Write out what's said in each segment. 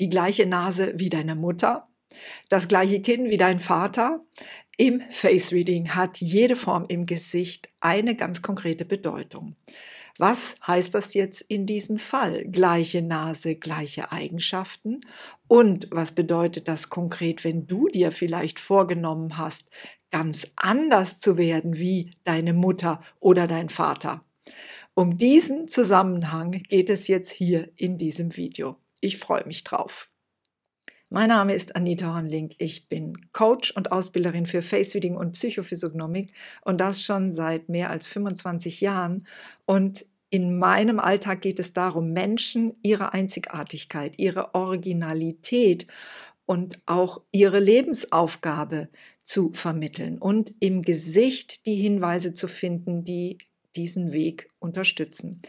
die gleiche Nase wie deine Mutter, das gleiche Kinn wie dein Vater. Im Face Reading hat jede Form im Gesicht eine ganz konkrete Bedeutung. Was heißt das jetzt in diesem Fall? Gleiche Nase, gleiche Eigenschaften. Und was bedeutet das konkret, wenn du dir vielleicht vorgenommen hast, ganz anders zu werden wie deine Mutter oder dein Vater? Um diesen Zusammenhang geht es jetzt hier in diesem Video. Ich freue mich drauf. Mein Name ist Anita Hornling. Ich bin Coach und Ausbilderin für Face Reading und Psychophysiognomik und das schon seit mehr als 25 Jahren. Und in meinem Alltag geht es darum, Menschen ihre Einzigartigkeit, ihre Originalität und auch ihre Lebensaufgabe zu vermitteln und im Gesicht die Hinweise zu finden, die diesen Weg unterstützen.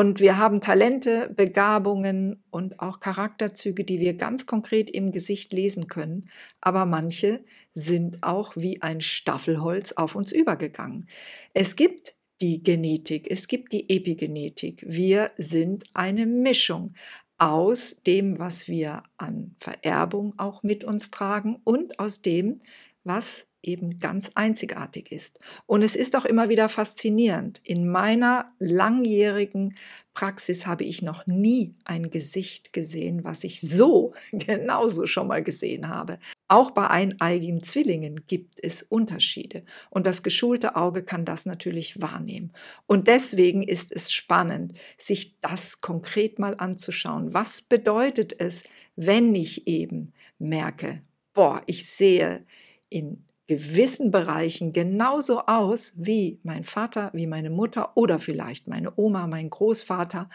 Und wir haben Talente, Begabungen und auch Charakterzüge, die wir ganz konkret im Gesicht lesen können. Aber manche sind auch wie ein Staffelholz auf uns übergegangen. Es gibt die Genetik, es gibt die Epigenetik. Wir sind eine Mischung aus dem, was wir an Vererbung auch mit uns tragen und aus dem, was eben ganz einzigartig ist. Und es ist auch immer wieder faszinierend. In meiner langjährigen Praxis habe ich noch nie ein Gesicht gesehen, was ich so genauso schon mal gesehen habe. Auch bei eineigigen Zwillingen gibt es Unterschiede. Und das geschulte Auge kann das natürlich wahrnehmen. Und deswegen ist es spannend, sich das konkret mal anzuschauen. Was bedeutet es, wenn ich eben merke, boah, ich sehe in gewissen Bereichen genauso aus wie mein Vater, wie meine Mutter oder vielleicht meine Oma, mein Großvater.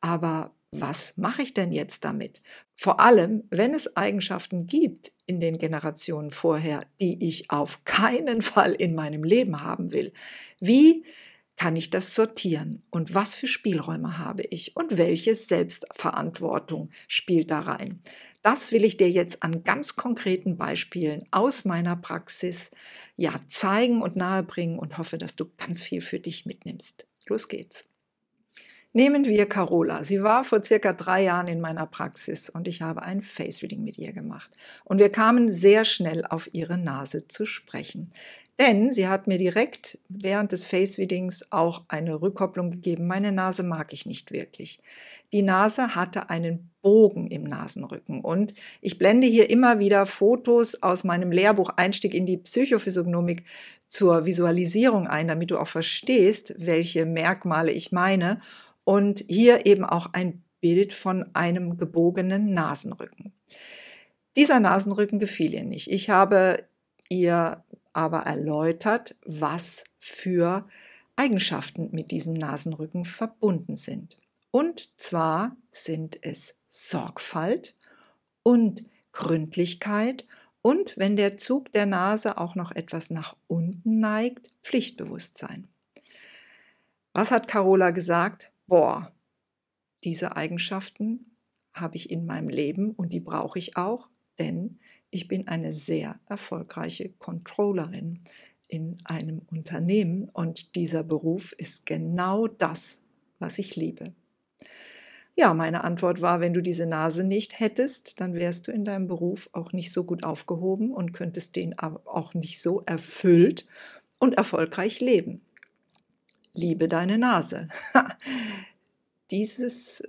Aber was mache ich denn jetzt damit? Vor allem, wenn es Eigenschaften gibt in den Generationen vorher, die ich auf keinen Fall in meinem Leben haben will. Wie kann ich das sortieren und was für Spielräume habe ich und welche Selbstverantwortung spielt da rein. Das will ich dir jetzt an ganz konkreten Beispielen aus meiner Praxis ja zeigen und nahebringen und hoffe, dass du ganz viel für dich mitnimmst. Los geht's. Nehmen wir Carola. Sie war vor circa drei Jahren in meiner Praxis und ich habe ein Face Reading mit ihr gemacht. Und wir kamen sehr schnell auf ihre Nase zu sprechen. Denn sie hat mir direkt während des Face-Readings auch eine Rückkopplung gegeben. Meine Nase mag ich nicht wirklich. Die Nase hatte einen Bogen im Nasenrücken. Und ich blende hier immer wieder Fotos aus meinem Lehrbuch Einstieg in die Psychophysiognomik zur Visualisierung ein, damit du auch verstehst, welche Merkmale ich meine. Und hier eben auch ein Bild von einem gebogenen Nasenrücken. Dieser Nasenrücken gefiel ihr nicht. Ich habe ihr aber erläutert, was für Eigenschaften mit diesem Nasenrücken verbunden sind. Und zwar sind es Sorgfalt und Gründlichkeit und, wenn der Zug der Nase auch noch etwas nach unten neigt, Pflichtbewusstsein. Was hat Carola gesagt? Boah, diese Eigenschaften habe ich in meinem Leben und die brauche ich auch denn ich bin eine sehr erfolgreiche Controllerin in einem Unternehmen und dieser Beruf ist genau das, was ich liebe. Ja, meine Antwort war, wenn du diese Nase nicht hättest, dann wärst du in deinem Beruf auch nicht so gut aufgehoben und könntest den auch nicht so erfüllt und erfolgreich leben. Liebe deine Nase. dieses,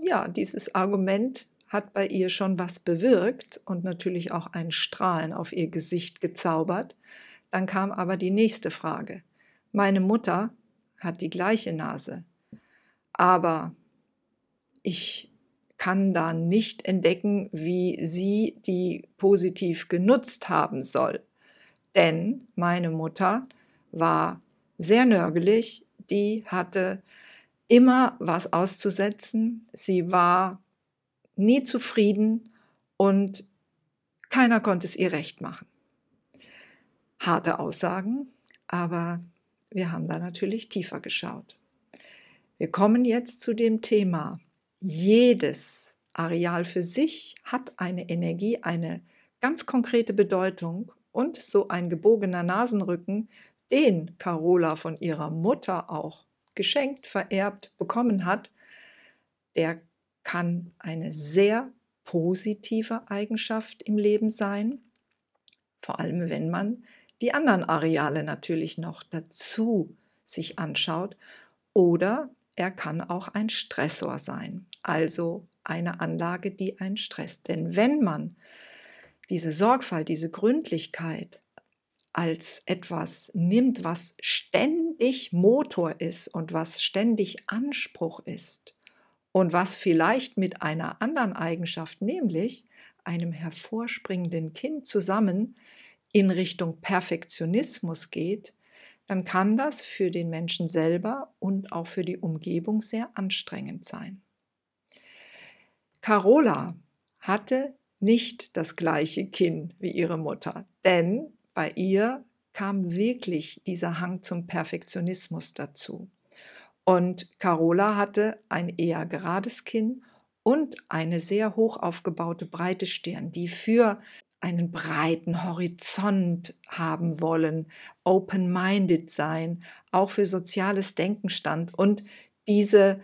ja, dieses Argument hat bei ihr schon was bewirkt und natürlich auch ein Strahlen auf ihr Gesicht gezaubert. Dann kam aber die nächste Frage. Meine Mutter hat die gleiche Nase, aber ich kann da nicht entdecken, wie sie die positiv genutzt haben soll. Denn meine Mutter war sehr nörgelig, die hatte immer was auszusetzen. Sie war nie zufrieden und keiner konnte es ihr recht machen. Harte Aussagen, aber wir haben da natürlich tiefer geschaut. Wir kommen jetzt zu dem Thema. Jedes Areal für sich hat eine Energie, eine ganz konkrete Bedeutung und so ein gebogener Nasenrücken, den Carola von ihrer Mutter auch geschenkt, vererbt bekommen hat, der kann eine sehr positive Eigenschaft im Leben sein, vor allem wenn man die anderen Areale natürlich noch dazu sich anschaut. Oder er kann auch ein Stressor sein, also eine Anlage, die einen Stress. Denn wenn man diese Sorgfalt, diese Gründlichkeit als etwas nimmt, was ständig Motor ist und was ständig Anspruch ist, und was vielleicht mit einer anderen Eigenschaft, nämlich einem hervorspringenden Kind zusammen in Richtung Perfektionismus geht, dann kann das für den Menschen selber und auch für die Umgebung sehr anstrengend sein. Carola hatte nicht das gleiche Kinn wie ihre Mutter, denn bei ihr kam wirklich dieser Hang zum Perfektionismus dazu. Und Carola hatte ein eher gerades Kinn und eine sehr hoch aufgebaute breite Stirn, die für einen breiten Horizont haben wollen, open-minded sein, auch für soziales Denken stand. Und diese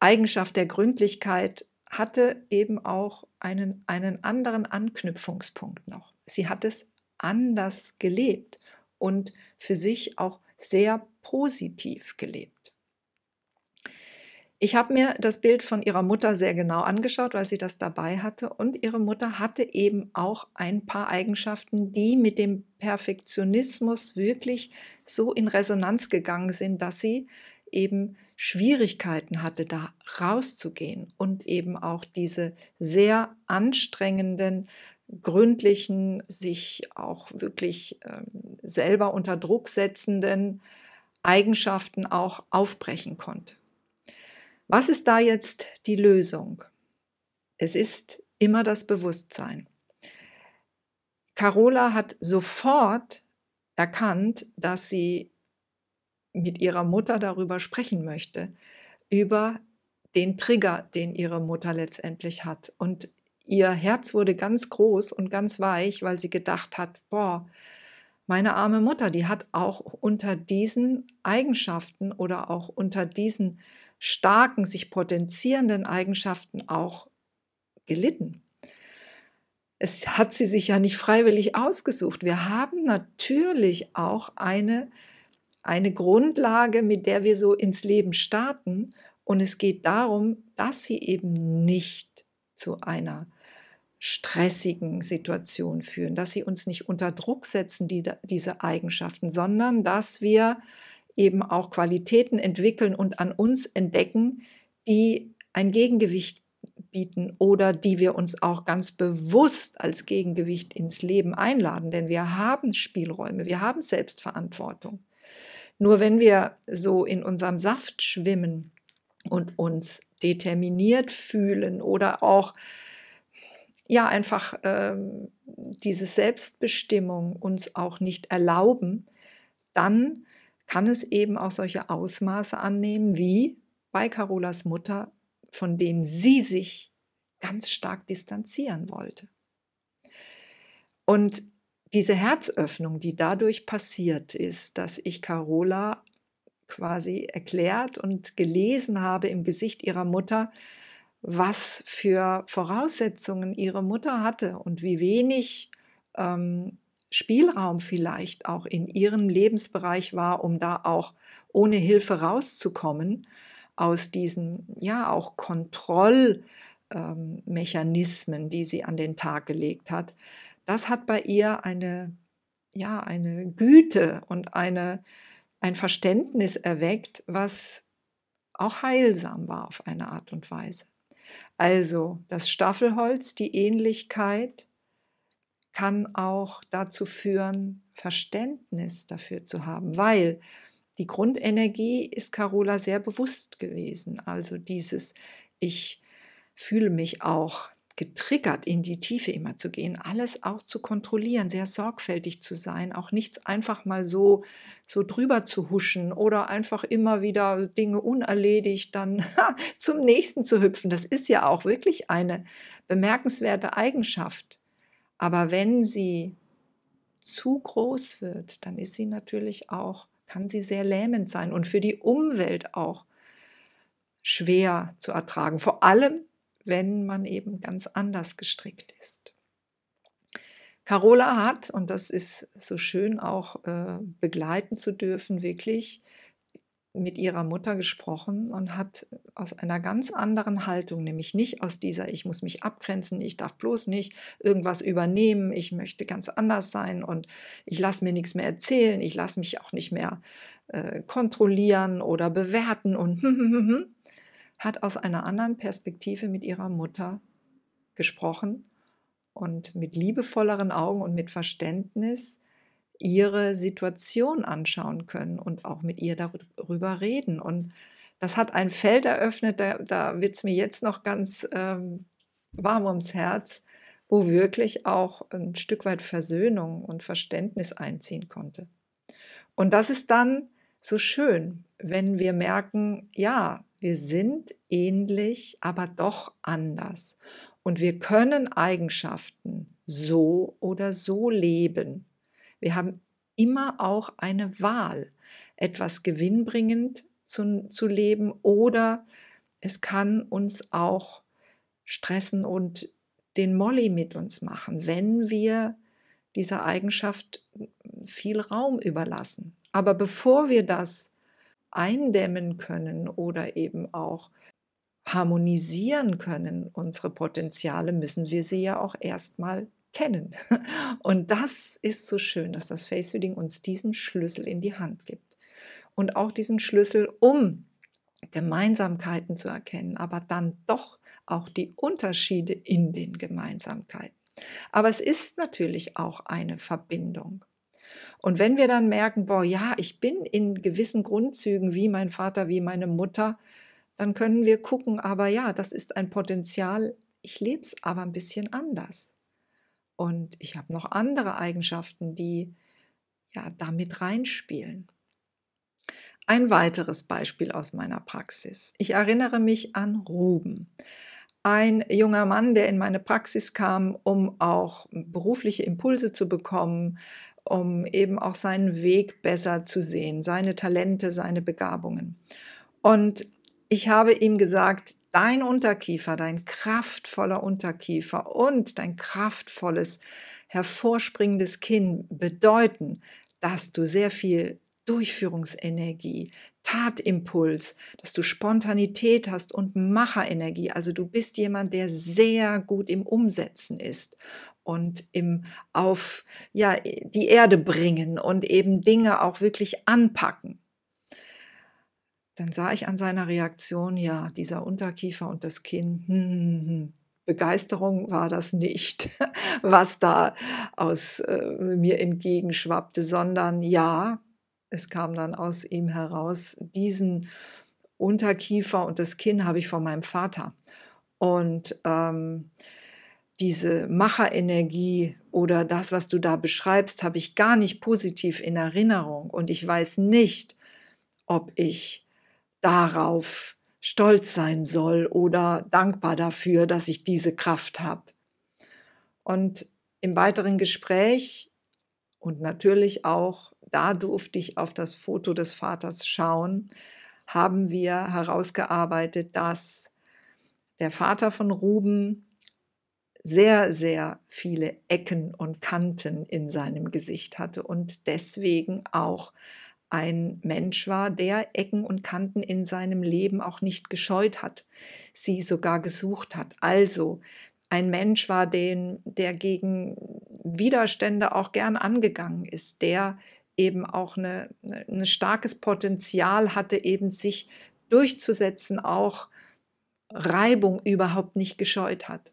Eigenschaft der Gründlichkeit hatte eben auch einen, einen anderen Anknüpfungspunkt noch. Sie hat es anders gelebt und für sich auch sehr positiv gelebt. Ich habe mir das Bild von ihrer Mutter sehr genau angeschaut, weil sie das dabei hatte. Und ihre Mutter hatte eben auch ein paar Eigenschaften, die mit dem Perfektionismus wirklich so in Resonanz gegangen sind, dass sie eben Schwierigkeiten hatte, da rauszugehen und eben auch diese sehr anstrengenden, gründlichen, sich auch wirklich äh, selber unter Druck setzenden Eigenschaften auch aufbrechen konnte. Was ist da jetzt die Lösung? Es ist immer das Bewusstsein. Carola hat sofort erkannt, dass sie mit ihrer Mutter darüber sprechen möchte, über den Trigger, den ihre Mutter letztendlich hat. Und ihr Herz wurde ganz groß und ganz weich, weil sie gedacht hat, boah, meine arme Mutter, die hat auch unter diesen Eigenschaften oder auch unter diesen starken, sich potenzierenden Eigenschaften auch gelitten. Es hat sie sich ja nicht freiwillig ausgesucht. Wir haben natürlich auch eine, eine Grundlage, mit der wir so ins Leben starten. Und es geht darum, dass sie eben nicht zu einer stressigen Situation führen, dass sie uns nicht unter Druck setzen, die, diese Eigenschaften, sondern dass wir eben auch Qualitäten entwickeln und an uns entdecken, die ein Gegengewicht bieten oder die wir uns auch ganz bewusst als Gegengewicht ins Leben einladen, denn wir haben Spielräume, wir haben Selbstverantwortung. Nur wenn wir so in unserem Saft schwimmen und uns determiniert fühlen oder auch ja einfach ähm, diese Selbstbestimmung uns auch nicht erlauben, dann kann es eben auch solche Ausmaße annehmen wie bei Carolas Mutter, von denen sie sich ganz stark distanzieren wollte. Und diese Herzöffnung, die dadurch passiert ist, dass ich Carola quasi erklärt und gelesen habe im Gesicht ihrer Mutter, was für Voraussetzungen ihre Mutter hatte und wie wenig ähm, Spielraum vielleicht auch in ihrem Lebensbereich war, um da auch ohne Hilfe rauszukommen aus diesen ja auch Kontrollmechanismen, ähm, die sie an den Tag gelegt hat. Das hat bei ihr eine ja eine Güte und eine ein Verständnis erweckt, was auch heilsam war auf eine Art und Weise. Also das Staffelholz, die Ähnlichkeit, kann auch dazu führen, Verständnis dafür zu haben, weil die Grundenergie ist Carola sehr bewusst gewesen. Also dieses, ich fühle mich auch getriggert, in die Tiefe immer zu gehen, alles auch zu kontrollieren, sehr sorgfältig zu sein, auch nichts einfach mal so, so drüber zu huschen oder einfach immer wieder Dinge unerledigt dann zum nächsten zu hüpfen. Das ist ja auch wirklich eine bemerkenswerte Eigenschaft aber wenn sie zu groß wird, dann ist sie natürlich auch, kann sie sehr lähmend sein und für die Umwelt auch schwer zu ertragen. Vor allem, wenn man eben ganz anders gestrickt ist. Carola hat, und das ist so schön auch äh, begleiten zu dürfen, wirklich mit ihrer Mutter gesprochen und hat aus einer ganz anderen Haltung, nämlich nicht aus dieser, ich muss mich abgrenzen, ich darf bloß nicht irgendwas übernehmen, ich möchte ganz anders sein und ich lasse mir nichts mehr erzählen, ich lasse mich auch nicht mehr äh, kontrollieren oder bewerten und hat aus einer anderen Perspektive mit ihrer Mutter gesprochen und mit liebevolleren Augen und mit Verständnis ihre Situation anschauen können und auch mit ihr darüber reden. Und das hat ein Feld eröffnet, da, da wird es mir jetzt noch ganz ähm, warm ums Herz, wo wirklich auch ein Stück weit Versöhnung und Verständnis einziehen konnte. Und das ist dann so schön, wenn wir merken, ja, wir sind ähnlich, aber doch anders. Und wir können Eigenschaften so oder so leben. Wir haben immer auch eine Wahl, etwas gewinnbringend zu, zu leben oder es kann uns auch stressen und den Molly mit uns machen, wenn wir dieser Eigenschaft viel Raum überlassen. Aber bevor wir das eindämmen können oder eben auch harmonisieren können, unsere Potenziale, müssen wir sie ja auch erstmal kennen. Und das ist so schön, dass das Face Reading uns diesen Schlüssel in die Hand gibt. Und auch diesen Schlüssel, um Gemeinsamkeiten zu erkennen, aber dann doch auch die Unterschiede in den Gemeinsamkeiten. Aber es ist natürlich auch eine Verbindung. Und wenn wir dann merken, boah, ja, ich bin in gewissen Grundzügen wie mein Vater, wie meine Mutter, dann können wir gucken, aber ja, das ist ein Potenzial, ich lebe es aber ein bisschen anders. Und ich habe noch andere Eigenschaften, die ja damit reinspielen. Ein weiteres Beispiel aus meiner Praxis. Ich erinnere mich an Ruben. Ein junger Mann, der in meine Praxis kam, um auch berufliche Impulse zu bekommen, um eben auch seinen Weg besser zu sehen, seine Talente, seine Begabungen. Und ich habe ihm gesagt, dein Unterkiefer, dein kraftvoller Unterkiefer und dein kraftvolles, hervorspringendes Kinn bedeuten, dass du sehr viel Durchführungsenergie, Tatimpuls, dass du Spontanität hast und Macherenergie. Also du bist jemand, der sehr gut im Umsetzen ist und im auf ja die Erde bringen und eben Dinge auch wirklich anpacken. Dann sah ich an seiner Reaktion, ja, dieser Unterkiefer und das Kinn, hm, hm, hm, hm. Begeisterung war das nicht, was da aus äh, mir entgegenschwappte, sondern ja, es kam dann aus ihm heraus, diesen Unterkiefer und das Kinn habe ich von meinem Vater. Und ähm, diese Macherenergie oder das, was du da beschreibst, habe ich gar nicht positiv in Erinnerung. Und ich weiß nicht, ob ich darauf stolz sein soll oder dankbar dafür, dass ich diese Kraft habe. Und im weiteren Gespräch und natürlich auch, da durfte ich auf das Foto des Vaters schauen, haben wir herausgearbeitet, dass der Vater von Ruben sehr, sehr viele Ecken und Kanten in seinem Gesicht hatte und deswegen auch ein Mensch war, der Ecken und Kanten in seinem Leben auch nicht gescheut hat, sie sogar gesucht hat. Also ein Mensch war, den, der gegen Widerstände auch gern angegangen ist, der eben auch ein eine starkes Potenzial hatte, eben sich durchzusetzen, auch Reibung überhaupt nicht gescheut hat.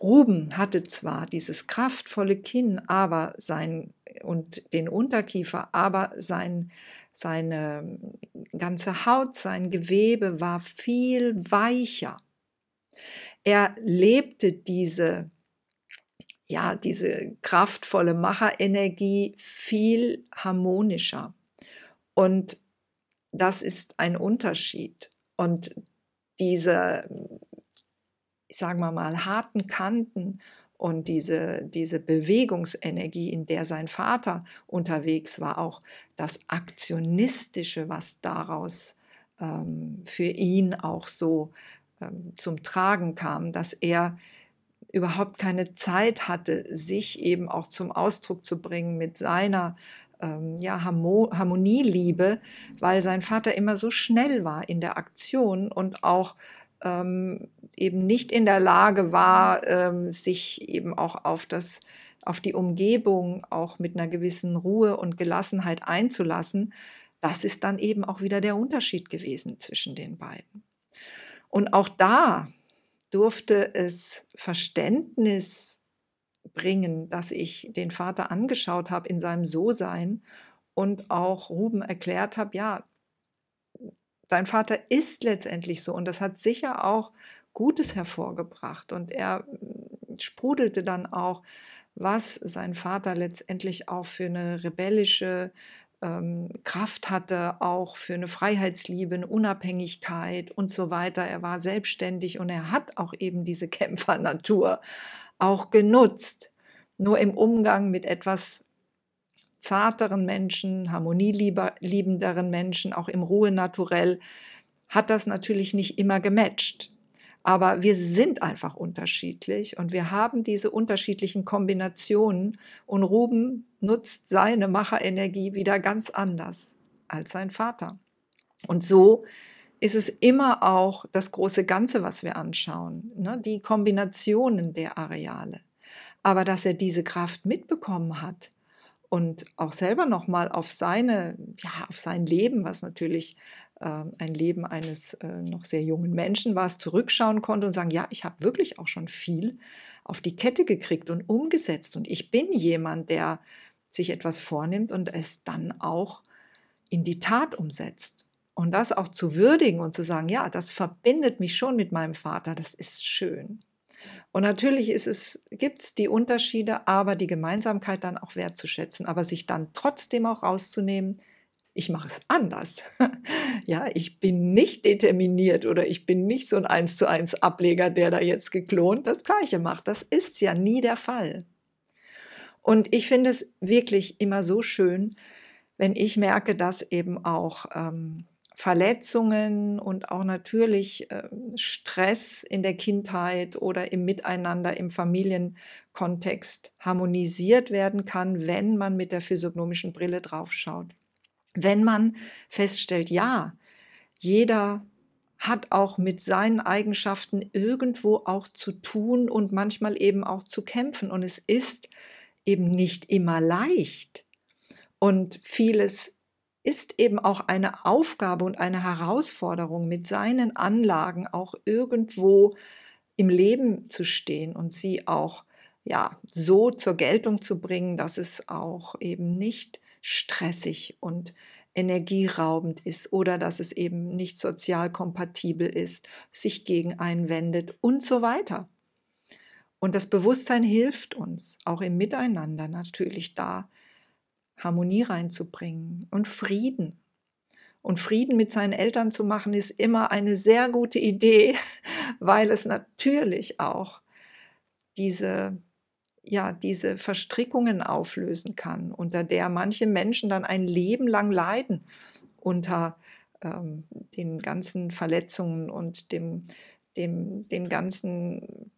Ruben hatte zwar dieses kraftvolle Kinn, aber sein und den Unterkiefer, aber sein, seine ganze Haut, sein Gewebe war viel weicher. Er lebte diese, ja, diese kraftvolle Macherenergie viel harmonischer. Und das ist ein Unterschied. Und diese, sagen wir mal, harten Kanten und diese, diese Bewegungsenergie, in der sein Vater unterwegs war, auch das Aktionistische, was daraus ähm, für ihn auch so ähm, zum Tragen kam, dass er überhaupt keine Zeit hatte, sich eben auch zum Ausdruck zu bringen mit seiner ähm, ja, Harmonieliebe, weil sein Vater immer so schnell war in der Aktion und auch ähm, eben nicht in der Lage war, ähm, sich eben auch auf das auf die Umgebung auch mit einer gewissen Ruhe und Gelassenheit einzulassen, das ist dann eben auch wieder der Unterschied gewesen zwischen den beiden. Und auch da durfte es Verständnis bringen, dass ich den Vater angeschaut habe in seinem So-Sein und auch Ruben erklärt habe, ja, sein Vater ist letztendlich so. Und das hat sicher auch Gutes hervorgebracht und er mm, sprudelte dann auch, was sein Vater letztendlich auch für eine rebellische ähm, Kraft hatte, auch für eine Freiheitsliebe, eine Unabhängigkeit und so weiter. Er war selbstständig und er hat auch eben diese Kämpfernatur auch genutzt. Nur im Umgang mit etwas zarteren Menschen, harmonieliebenderen Menschen, auch im Ruhe naturell, hat das natürlich nicht immer gematcht. Aber wir sind einfach unterschiedlich und wir haben diese unterschiedlichen Kombinationen und Ruben nutzt seine Macherenergie wieder ganz anders als sein Vater. Und so ist es immer auch das große Ganze, was wir anschauen, ne? die Kombinationen der Areale. Aber dass er diese Kraft mitbekommen hat und auch selber nochmal auf ja, auf sein Leben, was natürlich ähm, ein Leben eines äh, noch sehr jungen Menschen war es, zurückschauen konnte und sagen, ja, ich habe wirklich auch schon viel auf die Kette gekriegt und umgesetzt. Und ich bin jemand, der sich etwas vornimmt und es dann auch in die Tat umsetzt. Und das auch zu würdigen und zu sagen, ja, das verbindet mich schon mit meinem Vater, das ist schön. Und natürlich ist es, gibt es die Unterschiede, aber die Gemeinsamkeit dann auch wertzuschätzen, aber sich dann trotzdem auch rauszunehmen, ich mache es anders. ja, ich bin nicht determiniert oder ich bin nicht so ein eins zu eins Ableger, der da jetzt geklont das Gleiche macht. Das ist ja nie der Fall. Und ich finde es wirklich immer so schön, wenn ich merke, dass eben auch ähm, Verletzungen und auch natürlich äh, Stress in der Kindheit oder im Miteinander, im Familienkontext harmonisiert werden kann, wenn man mit der physiognomischen Brille draufschaut wenn man feststellt, ja, jeder hat auch mit seinen Eigenschaften irgendwo auch zu tun und manchmal eben auch zu kämpfen. Und es ist eben nicht immer leicht. Und vieles ist eben auch eine Aufgabe und eine Herausforderung, mit seinen Anlagen auch irgendwo im Leben zu stehen und sie auch ja so zur Geltung zu bringen, dass es auch eben nicht stressig und energieraubend ist oder dass es eben nicht sozial kompatibel ist, sich gegen einen wendet und so weiter. Und das Bewusstsein hilft uns, auch im Miteinander natürlich da Harmonie reinzubringen und Frieden. Und Frieden mit seinen Eltern zu machen, ist immer eine sehr gute Idee, weil es natürlich auch diese ja, diese Verstrickungen auflösen kann, unter der manche Menschen dann ein Leben lang leiden, unter ähm, den ganzen Verletzungen und dem, dem, den ganzen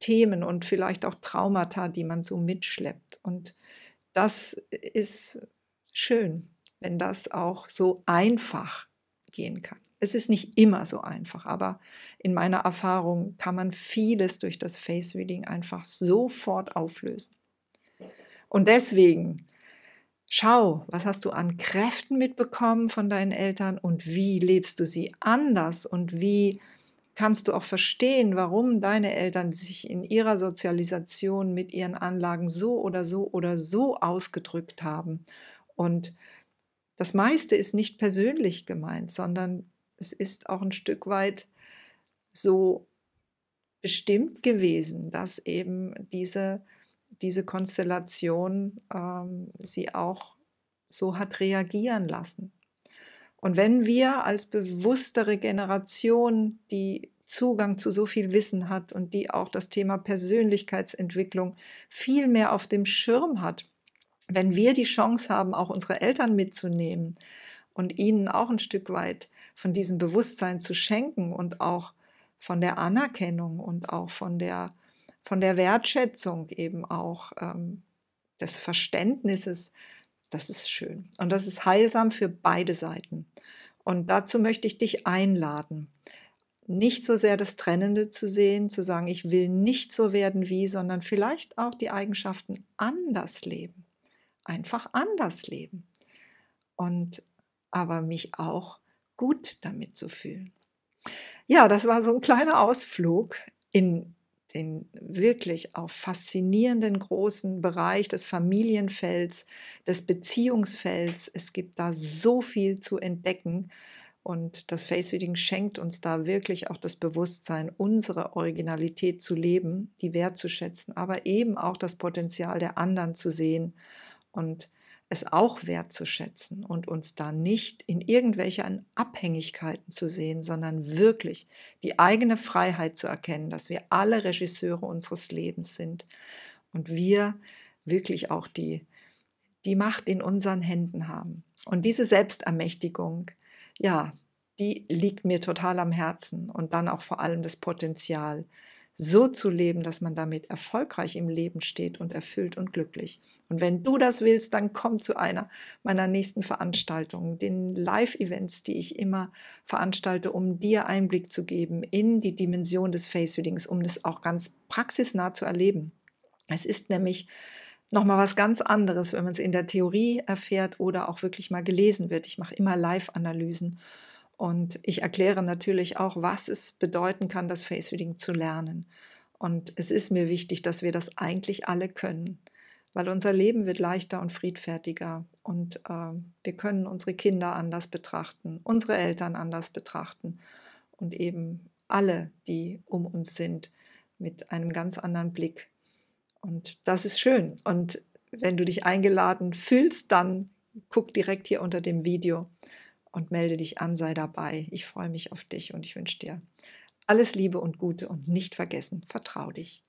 Themen und vielleicht auch Traumata, die man so mitschleppt. Und das ist schön, wenn das auch so einfach gehen kann es ist nicht immer so einfach, aber in meiner Erfahrung kann man vieles durch das Face Reading einfach sofort auflösen. Und deswegen schau, was hast du an Kräften mitbekommen von deinen Eltern und wie lebst du sie anders und wie kannst du auch verstehen, warum deine Eltern sich in ihrer Sozialisation mit ihren Anlagen so oder so oder so ausgedrückt haben und das meiste ist nicht persönlich gemeint, sondern es ist auch ein Stück weit so bestimmt gewesen, dass eben diese, diese Konstellation ähm, sie auch so hat reagieren lassen. Und wenn wir als bewusstere Generation, die Zugang zu so viel Wissen hat und die auch das Thema Persönlichkeitsentwicklung viel mehr auf dem Schirm hat, wenn wir die Chance haben, auch unsere Eltern mitzunehmen und ihnen auch ein Stück weit von diesem Bewusstsein zu schenken und auch von der Anerkennung und auch von der, von der Wertschätzung eben auch ähm, des Verständnisses, das ist schön. Und das ist heilsam für beide Seiten. Und dazu möchte ich dich einladen, nicht so sehr das Trennende zu sehen, zu sagen, ich will nicht so werden wie, sondern vielleicht auch die Eigenschaften anders leben. Einfach anders leben. Und aber mich auch gut damit zu fühlen. Ja, das war so ein kleiner Ausflug in den wirklich auch faszinierenden großen Bereich des Familienfelds, des Beziehungsfelds. Es gibt da so viel zu entdecken. Und das Face Reading schenkt uns da wirklich auch das Bewusstsein, unsere Originalität zu leben, die wertzuschätzen, aber eben auch das Potenzial der anderen zu sehen und zu es auch wertzuschätzen und uns da nicht in irgendwelchen Abhängigkeiten zu sehen, sondern wirklich die eigene Freiheit zu erkennen, dass wir alle Regisseure unseres Lebens sind und wir wirklich auch die, die Macht in unseren Händen haben. Und diese Selbstermächtigung, ja, die liegt mir total am Herzen und dann auch vor allem das Potenzial, so zu leben, dass man damit erfolgreich im Leben steht und erfüllt und glücklich. Und wenn du das willst, dann komm zu einer meiner nächsten Veranstaltungen, den Live-Events, die ich immer veranstalte, um dir Einblick zu geben in die Dimension des Face-Readings, um das auch ganz praxisnah zu erleben. Es ist nämlich nochmal was ganz anderes, wenn man es in der Theorie erfährt oder auch wirklich mal gelesen wird. Ich mache immer Live-Analysen und ich erkläre natürlich auch, was es bedeuten kann, das Face Reading zu lernen. Und es ist mir wichtig, dass wir das eigentlich alle können, weil unser Leben wird leichter und friedfertiger. Und äh, wir können unsere Kinder anders betrachten, unsere Eltern anders betrachten und eben alle, die um uns sind, mit einem ganz anderen Blick. Und das ist schön. Und wenn du dich eingeladen fühlst, dann guck direkt hier unter dem Video und melde dich an, sei dabei. Ich freue mich auf dich und ich wünsche dir alles Liebe und Gute und nicht vergessen, vertrau dich.